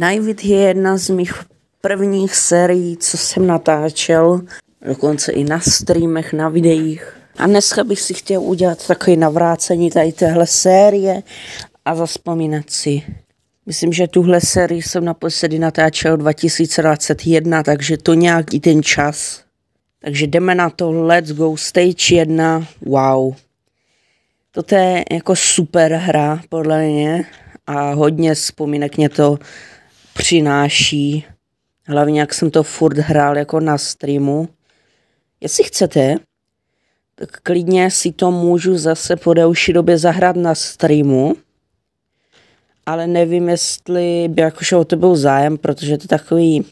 Najvid je jedna z mých prvních sérií, co jsem natáčel, dokonce i na streamech, na videích. A dneska bych si chtěl udělat takové navrácení tady téhle série a zaspomínat si. Myslím, že tuhle sérii jsem naposledy natáčel 2021, takže to nějaký ten čas. Takže jdeme na to, let's go, stage 1, wow. Toto je jako super hra, podle mě, a hodně vzpomínek mě to přináší. Hlavně, jak jsem to furt hrál jako na streamu. Jestli chcete, tak klidně si to můžu zase po delší době zahrát na streamu. Ale nevím, jestli by jakož o to byl zájem, protože to je takový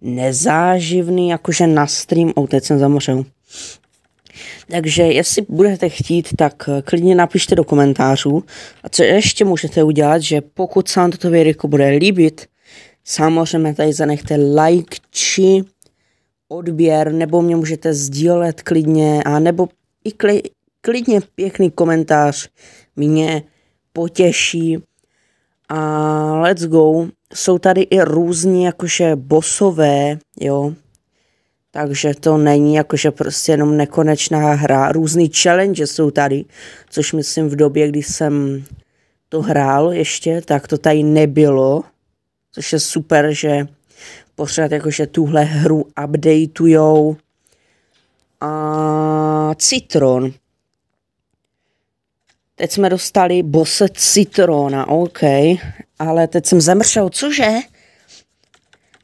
nezáživný, jakože na stream. O, oh, teď jsem zamořil. Takže jestli budete chtít, tak eh, klidně napište do komentářů. A co ještě můžete udělat, že pokud se vám toto video bude líbit, samozřejmě tady zanechte like či odběr, nebo mě můžete sdílet klidně, a nebo i klidně pěkný komentář mě potěší. A let's go. Jsou tady i různí jakože bosové, jo, takže to není jakože prostě jenom nekonečná hra. Různý challenge jsou tady, což myslím v době, kdy jsem to hrál ještě, tak to tady nebylo. Což je super, že pořád jakože tuhle hru updateujou. A Citron. Teď jsme dostali bose Citrona, OK. Ale teď jsem zemřel, cože?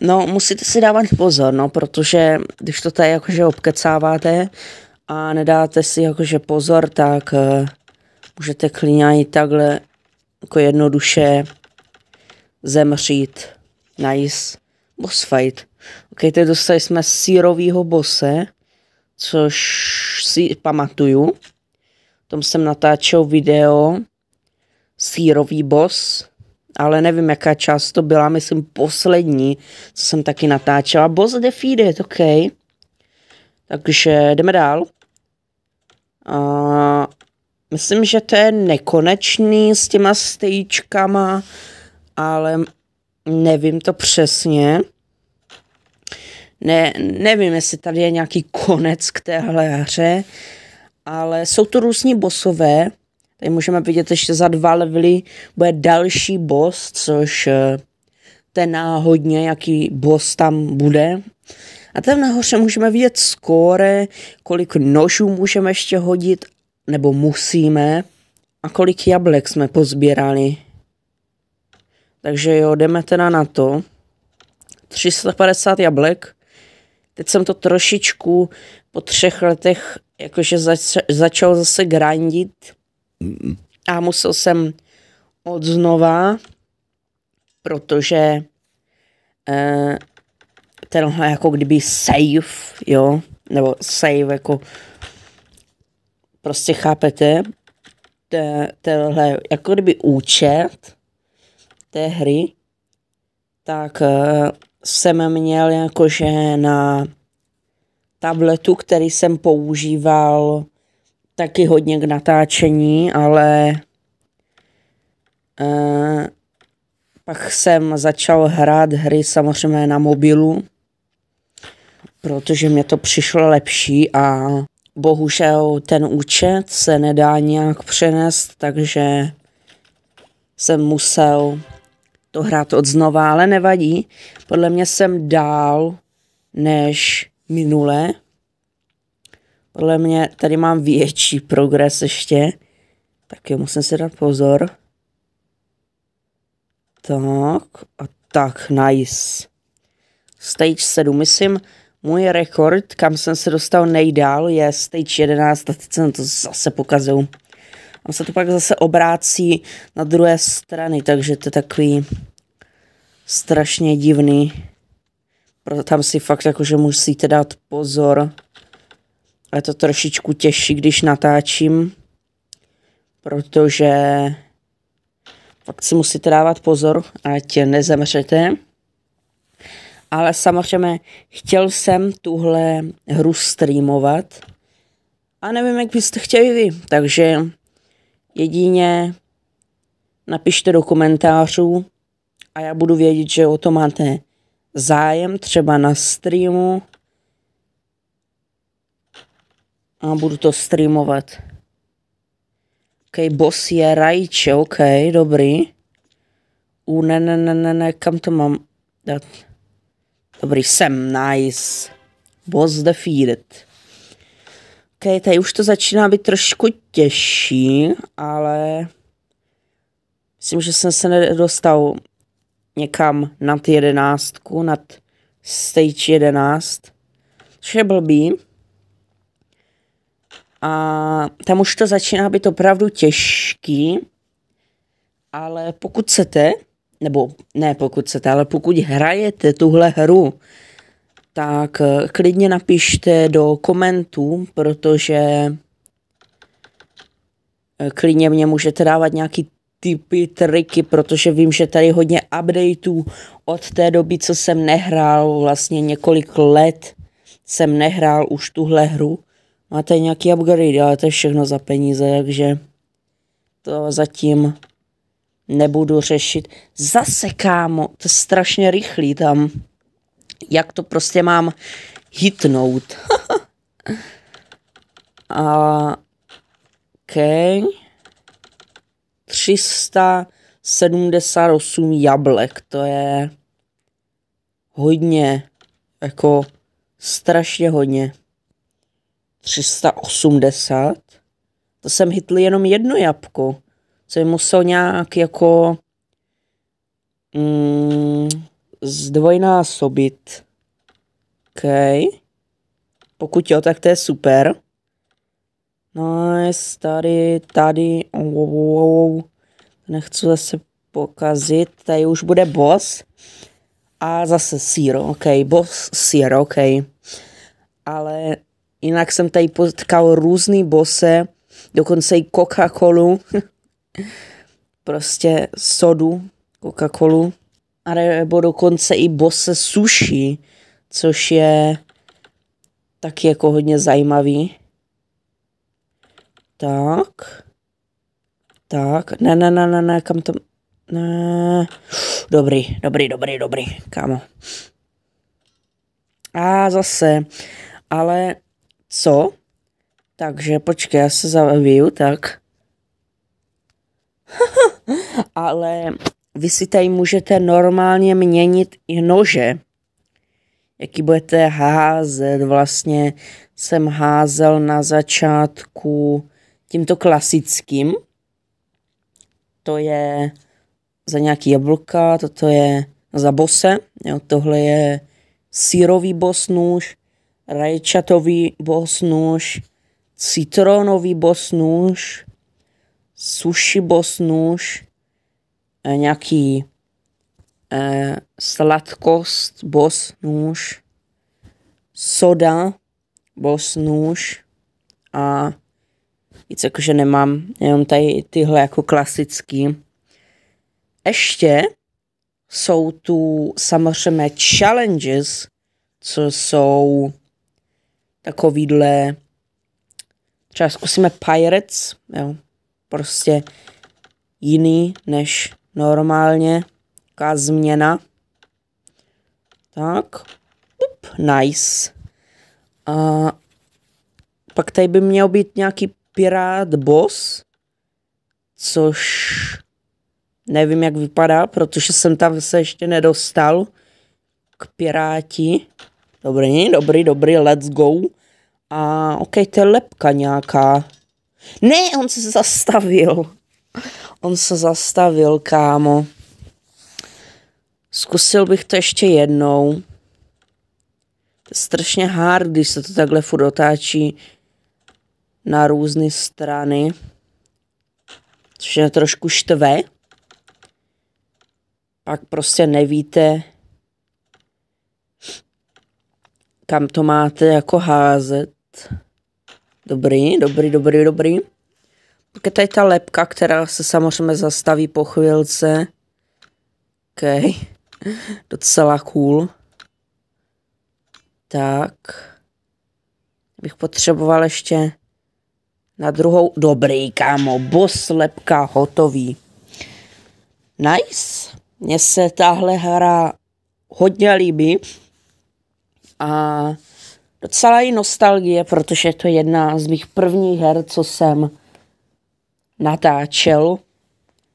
No, musíte si dávat pozor, no, protože když to tady jakože obkecáváte a nedáte si jakože pozor, tak uh, můžete klidně i takhle jako jednoduše zemřít. Nice. Boss fight. Ok, teď dostali jsme sírovýho bose, což si pamatuju. Tom jsem natáčel video sírový boss ale nevím, jaká část to byla, myslím poslední, co jsem taky natáčela. Boss defeated, OK. Takže jdeme dál. Uh, myslím, že to je nekonečný s těma stejčkama, ale nevím to přesně. Ne, nevím, jestli tady je nějaký konec k téhle hře, ale jsou to různí bosové, Tady můžeme vidět, že za dva levely bude další boss, což je eh, náhodně, jaký boss tam bude. A tam nahoře můžeme vidět skóre, kolik nožů můžeme ještě hodit, nebo musíme, a kolik jablek jsme pozbírali. Takže jo, jdeme teda na to. 350 jablek. Teď jsem to trošičku po třech letech jakože zač začal zase grandit. A musel jsem odznova, protože eh, tenhle jako kdyby save, jo, nebo save jako prostě chápete, te, tenhle jako kdyby účet té hry, tak eh, jsem měl jakože na tabletu, který jsem používal taky hodně k natáčení, ale uh, pak jsem začal hrát hry samozřejmě na mobilu, protože mě to přišlo lepší a bohužel ten účet se nedá nějak přenést, takže jsem musel to hrát od znova, ale nevadí. Podle mě jsem dál než minule, podle mě tady mám větší progres ještě. Tak jo, musím si dát pozor. Tak a tak, nice. Stage 7, myslím, můj rekord, kam jsem se dostal nejdál, je stage 11 a teď jsem to zase pokazil. On se to pak zase obrácí na druhé strany, takže to je takový strašně divný. Proto tam si fakt jakože musíte dát pozor. Ale je to trošičku těžší, když natáčím, protože fakt si musíte dávat pozor, ať nezemřete. Ale samozřejmě chtěl jsem tuhle hru streamovat a nevím, jak byste chtěli vy, takže jedině napište do komentářů a já budu vědět, že o to máte zájem třeba na streamu a budu to streamovat. OK, boss je rajče, OK, dobrý. U, ne, ne, ne, ne, ne, kam to mám dát? Dobrý, sem, nice. Boss defeated. OK, tady už to začíná být trošku těžší, ale myslím, že jsem se nedostal někam nad jedenáctku, nad stage jedenáct, což je blbý. A tam už to začíná být opravdu těžký, ale pokud chcete, nebo ne pokud chcete, ale pokud hrajete tuhle hru, tak eh, klidně napište do komentů, protože eh, klidně mě můžete dávat nějaký typy, triky, protože vím, že tady hodně updateů od té doby, co jsem nehrál, vlastně několik let jsem nehrál už tuhle hru, Máte nějaký upgrade, ale to je všechno za peníze, takže to zatím nebudu řešit. Zase, kámo, to je strašně rychlý tam. Jak to prostě mám hitnout. A... Okay. 378 jablek, to je hodně, jako strašně hodně. 380, to jsem hitl jenom jedno jabko. Jsem musel nějak jako mm, zdvojnásobit. OK. Pokud jo, tak to je super. Nice, tady, tady. Oh, oh, oh. oh, oh, oh. Nechci zase pokazit. Tady už bude boss. A zase sír, ok. Boss sír, ok. Ale Jinak jsem tady potkal různý bose, dokonce i Coca-Colu, prostě sodu, Coca-Colu, a nebo dokonce i bose sushi, což je taky jako hodně zajímavý. Tak. Tak, ne, ne, ne, ne, ne, kam to... Ne. Dobrý, dobrý, dobrý, dobrý, kámo. A zase, ale co? Takže počkej, já se zaviju, tak. Ale vy si tady můžete normálně měnit i nože. Jaký budete házet, vlastně jsem házel na začátku tímto klasickým. To je za nějaký jablka, toto je za bose, jo, tohle je sírový bos nůž, rajčatový bosnuš, citronový bosnuš, sushi bosnuš, eh, nějaký eh, sladkost bosnuš, soda bosnuš a nic jakože nemám, jenom tady tyhle jako klasický. Ještě jsou tu samozřejmě challenges, co jsou takovýhle, třeba zkusíme Pirates, jo, prostě jiný než normálně, taková změna. Tak, Up, nice. A pak tady by měl být nějaký Pirát Boss, což nevím, jak vypadá, protože jsem tam se ještě nedostal k Piráti. Dobrý, dobrý, dobrý, let's go. A ok, to je lepka nějaká. Ne, on se zastavil. On se zastavil, kámo. Zkusil bych to ještě jednou. strašně hard, když se to takhle furt otáčí na různé strany. Což je trošku štve. Pak prostě nevíte, kam to máte jako házet. Dobrý, dobrý, dobrý, dobrý. Pak je tady ta lepka, která se samozřejmě zastaví po chvilce. OK. Docela cool. Tak. Bych potřeboval ještě na druhou. Dobrý, kámo. Boss lepka hotový. Nice. Mně se tahle hra hodně líbí. A docela i nostalgie, protože to je jedna z mých prvních her, co jsem natáčel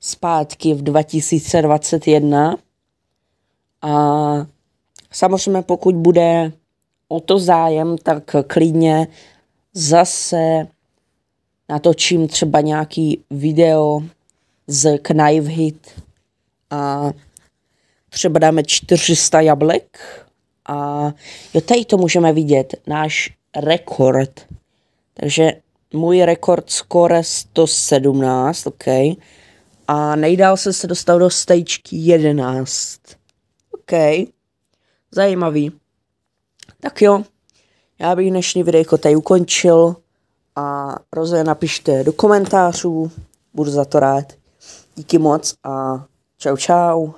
zpátky v 2021. A samozřejmě pokud bude o to zájem, tak klidně zase natočím třeba nějaký video z Knife Hit a třeba dáme 400 jablek a jo, tady to můžeme vidět, náš rekord. Takže můj rekord skore 117, OK. A nejdál jsem se dostal do stage 11. OK. Zajímavý. Tak jo, já bych dnešní videjko tady ukončil a rozhodně napište do komentářů, budu za to rád. Díky moc a čau čau.